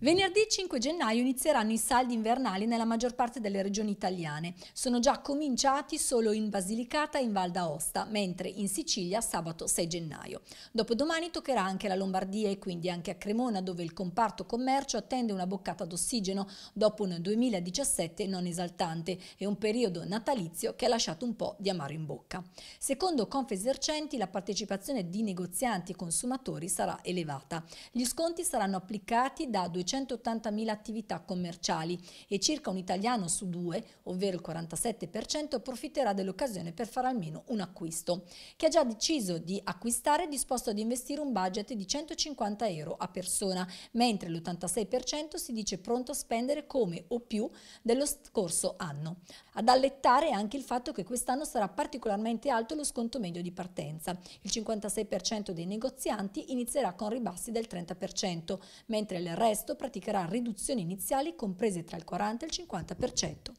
Venerdì 5 gennaio inizieranno i saldi invernali nella maggior parte delle regioni italiane. Sono già cominciati solo in Basilicata e in Val d'Aosta, mentre in Sicilia sabato 6 gennaio. Dopodomani toccherà anche la Lombardia e quindi anche a Cremona, dove il comparto commercio attende una boccata d'ossigeno dopo un 2017 non esaltante e un periodo natalizio che ha lasciato un po' di amaro in bocca. Secondo Confesercenti la partecipazione di negozianti e consumatori sarà elevata. Gli sconti saranno applicati da 200 180.000 attività commerciali e circa un italiano su due, ovvero il 47%, approfitterà dell'occasione per fare almeno un acquisto. Chi ha già deciso di acquistare è disposto ad investire un budget di 150 euro a persona, mentre l'86% si dice pronto a spendere come o più dello scorso anno. Ad allettare anche il fatto che quest'anno sarà particolarmente alto lo sconto medio di partenza. Il 56% dei negozianti inizierà con ribassi del 30%, mentre il resto praticherà riduzioni iniziali comprese tra il 40 e il 50%.